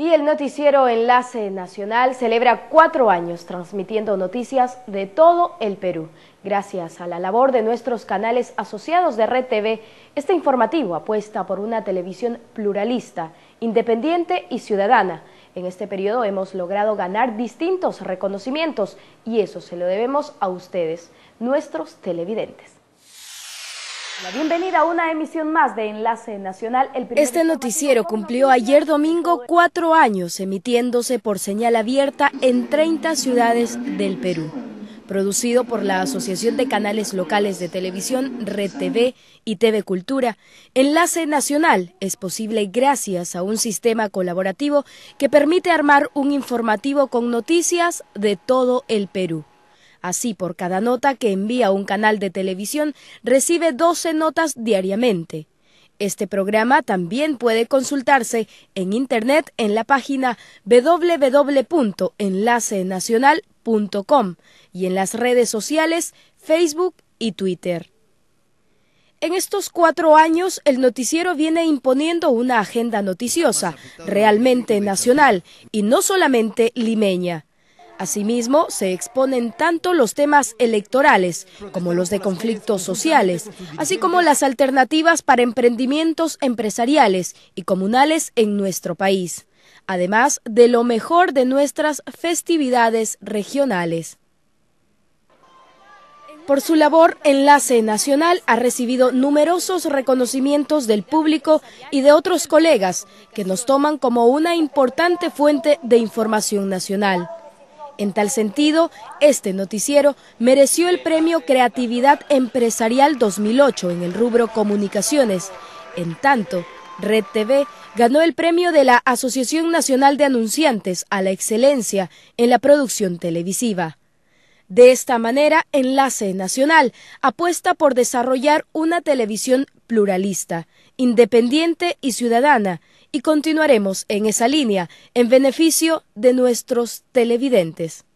Y el noticiero Enlace Nacional celebra cuatro años transmitiendo noticias de todo el Perú. Gracias a la labor de nuestros canales asociados de Red TV, este informativo apuesta por una televisión pluralista, independiente y ciudadana. En este periodo hemos logrado ganar distintos reconocimientos y eso se lo debemos a ustedes, nuestros televidentes bienvenida a una emisión más de Enlace Nacional. este noticiero cumplió ayer domingo cuatro años emitiéndose por señal abierta en 30 ciudades del Perú. Producido por la Asociación de Canales Locales de Televisión, Red TV y TV Cultura, Enlace Nacional es posible gracias a un sistema colaborativo que permite armar un informativo con noticias de todo el Perú. Así, por cada nota que envía un canal de televisión, recibe 12 notas diariamente. Este programa también puede consultarse en Internet en la página www.enlacenacional.com y en las redes sociales Facebook y Twitter. En estos cuatro años, el noticiero viene imponiendo una agenda noticiosa, realmente nacional y no solamente limeña. Asimismo, se exponen tanto los temas electorales como los de conflictos sociales, así como las alternativas para emprendimientos empresariales y comunales en nuestro país, además de lo mejor de nuestras festividades regionales. Por su labor, Enlace Nacional ha recibido numerosos reconocimientos del público y de otros colegas que nos toman como una importante fuente de información nacional. En tal sentido, este noticiero mereció el premio Creatividad Empresarial 2008 en el rubro Comunicaciones. En tanto, Red TV ganó el premio de la Asociación Nacional de Anunciantes a la Excelencia en la Producción Televisiva. De esta manera, Enlace Nacional apuesta por desarrollar una televisión pluralista, independiente y ciudadana, y continuaremos en esa línea en beneficio de nuestros televidentes.